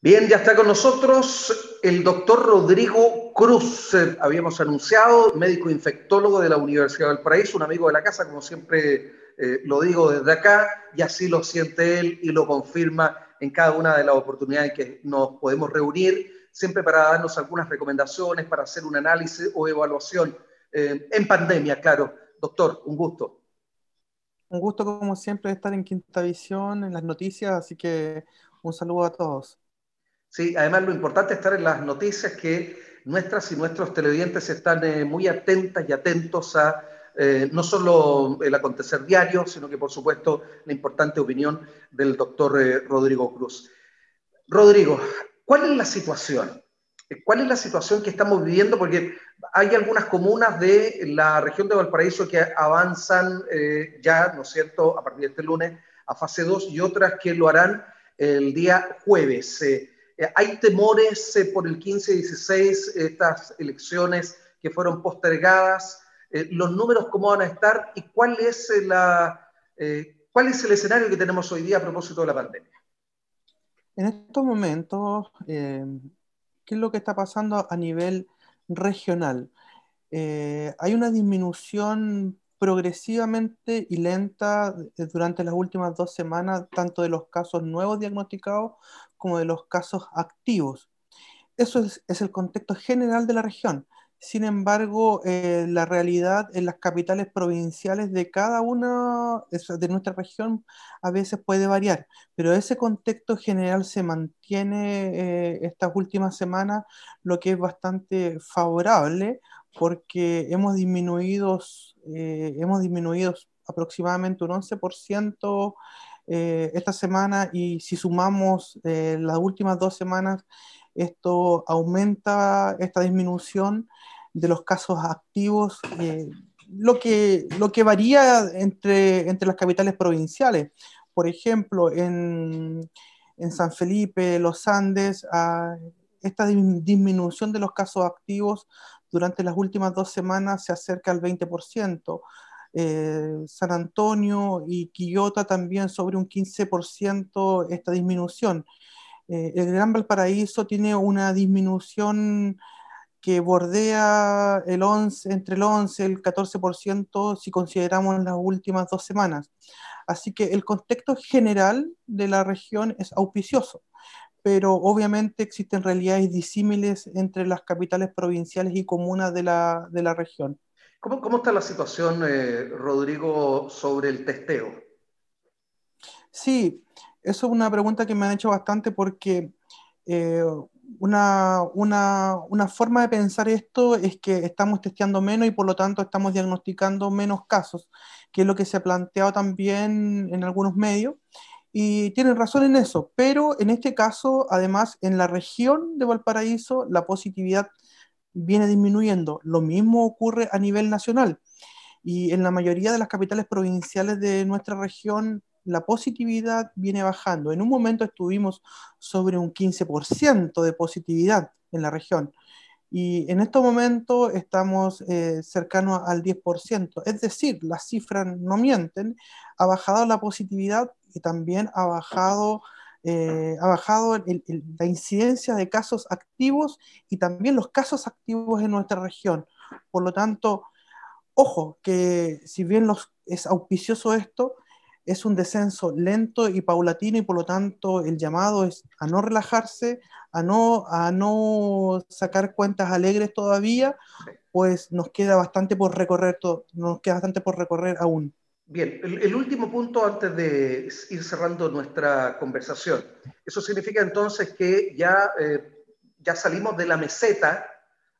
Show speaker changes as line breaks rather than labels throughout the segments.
Bien, ya está con nosotros el doctor Rodrigo Cruz. Eh, habíamos anunciado, médico infectólogo de la Universidad del Paraíso, un amigo de la casa, como siempre eh, lo digo desde acá, y así lo siente él y lo confirma en cada una de las oportunidades que nos podemos reunir, siempre para darnos algunas recomendaciones, para hacer un análisis o evaluación eh, en pandemia, claro. Doctor, un gusto.
Un gusto, como siempre, estar en Quinta Visión, en las noticias, así que un saludo a todos.
¿sí? Además, lo importante es estar en las noticias que nuestras y nuestros televidentes están eh, muy atentas y atentos a eh, no solo el acontecer diario, sino que por supuesto la importante opinión del doctor eh, Rodrigo Cruz. Rodrigo, ¿cuál es la situación? ¿Cuál es la situación que estamos viviendo? Porque hay algunas comunas de la región de Valparaíso que avanzan ya, ¿no es cierto?, a partir de este lunes a fase 2 y otras que lo harán el día jueves. Eh, hay temores eh, por el 15-16, estas elecciones que fueron postergadas, eh, los números cómo van a estar y cuál es, la, cuál es el escenario que tenemos hoy día a propósito de la pandemia.
En estos momentos, ¿qué es lo que está pasando a nivel regional? hay una disminución progresivamente y lenta eh, durante las últimas dos semanas, tanto de los casos nuevos diagnosticados como de los casos activos. Eso es, el contexto general de la región. Sin embargo, eh, la realidad en las capitales provinciales de cada una de nuestra región a veces puede variar, pero ese contexto general se mantiene eh, estas últimas semanas, lo que es bastante favorable porque hemos eh, hemos disminuido aproximadamente un 11% esta semana y si sumamos las últimas dos semanas esto aumenta esta disminución de los casos activos, eh, lo, que, lo que varía entre, las capitales provinciales. Por ejemplo, en, San Felipe, los Andes, ah, esta disminución de los casos activos durante las últimas dos semanas se acerca al 20%. Eh, San Antonio y Quillota también sobre un 15% esta disminución. Eh, el Gran Valparaíso tiene una disminución que bordea el 11, entre el 11 y el 14% si consideramos las últimas dos semanas. Así que el contexto general de la región es auspicioso, pero obviamente existen realidades disímiles entre las capitales provinciales y comunas de la, región.
¿Cómo, está la situación, eh, Rodrigo, sobre el testeo?
Sí, eso es una pregunta que me han hecho bastante porque eh, una, una, forma de pensar esto es que estamos testeando menos y por lo tanto estamos diagnosticando menos casos, que es lo que se ha planteado también en algunos medios. Y tienen razón en eso, pero en este caso, además, en la región de Valparaíso, la positividad viene disminuyendo. Lo mismo ocurre a nivel nacional. Y en la mayoría de las capitales provinciales de nuestra región, la positividad viene bajando. En un momento estuvimos sobre un 15% de positividad en la región y en este momento estamos eh, cercanos al 10%. Es decir, las cifras no mienten, ha bajado la positividad y también ha bajado, eh, ha bajado la incidencia de casos activos y también los casos activos en nuestra región. Por lo tanto, ojo, que si bien es auspicioso esto, es un descenso lento y paulatino y por lo tanto el llamado es a no relajarse, a no, a no sacar cuentas alegres todavía, pues nos queda bastante por recorrer, nos queda bastante por recorrer aún.
Bien, el, último punto antes de ir cerrando nuestra conversación. Eso significa entonces que ya, eh, ya salimos de la meseta,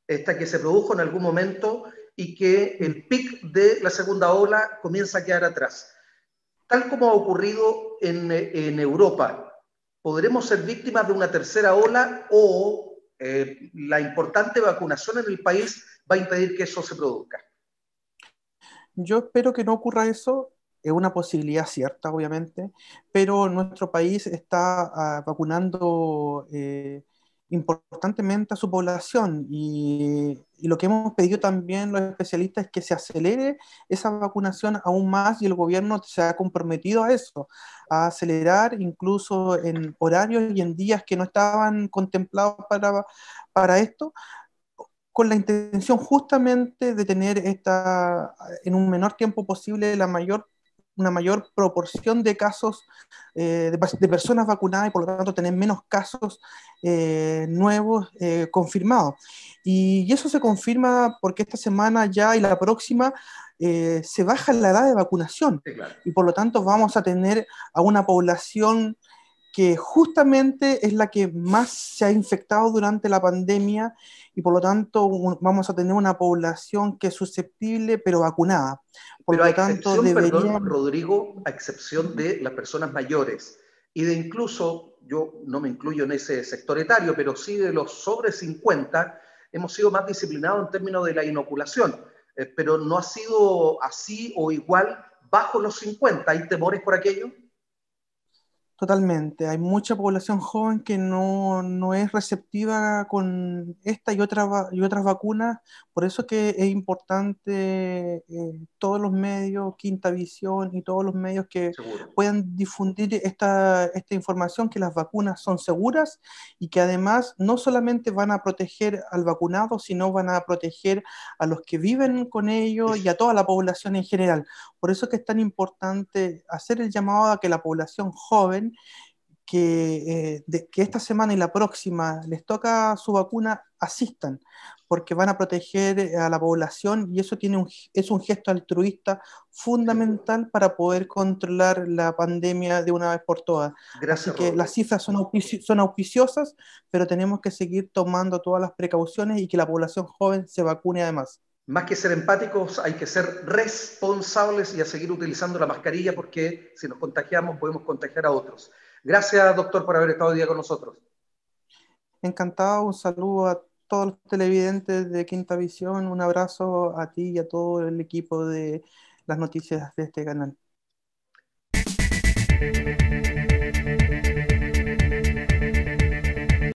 esta que se produjo en algún momento, y que el pic de la segunda ola comienza a quedar atrás tal como ha ocurrido en, Europa, ¿podremos ser víctimas de una tercera ola o eh, la importante vacunación en el país va a impedir que eso se produzca?
Yo espero que no ocurra eso. Es una posibilidad cierta, obviamente, pero nuestro país está ah, vacunando eh, importantemente a su población y, lo que hemos pedido también los especialistas es que se acelere esa vacunación aún más y el gobierno se ha comprometido a eso, a acelerar incluso en horarios y en días que no estaban contemplados para, para esto, con la intención justamente de tener esta, en un menor tiempo posible la mayor una mayor proporción de casos eh, de, personas vacunadas y por lo tanto tener menos casos eh, nuevos eh, confirmados. Y, eso se confirma porque esta semana ya y la próxima se baja la edad de vacunación y por lo tanto vamos a tener a una población que justamente es la que más se ha infectado durante la pandemia y por lo tanto vamos a tener una población que es susceptible pero vacunada. Por pero a tanto, debería... perdón,
Rodrigo, a excepción de las personas mayores y de incluso, yo no me incluyo en ese sector etario, pero sí de los sobre 50, hemos sido más disciplinados en términos de la inoculación, eh, pero no ha sido así o igual bajo los 50. ¿Hay temores por aquello?
Totalmente. Hay mucha población joven que no, no es receptiva con esta y, otra, y otras vacunas. Por eso que es importante eh, todos los medios, Quinta Visión y todos los medios que puedan difundir esta, esta información, que las vacunas son seguras y que además no solamente van a proteger al vacunado, sino van a proteger a los que viven con ellos y a toda la población en general. Por eso que es tan importante hacer el llamado a que la población joven eh, que, esta semana y la próxima les toca su vacuna, asistan, porque van a proteger eh, a la población y eso tiene es un gesto altruista fundamental para poder controlar la pandemia de una vez por todas. Así que las cifras son auspiciosas, pero tenemos que seguir tomando todas las precauciones y que la población joven se vacune además. Más que ser empáticos, hay que ser responsables y a seguir utilizando la mascarilla porque
si nos contagiamos podemos contagiar a otros. Gracias, doctor, por haber estado hoy día con nosotros.
Encantado, un saludo a todos los televidentes de Quinta Visión, un abrazo a ti y a todo el equipo de las noticias de este canal.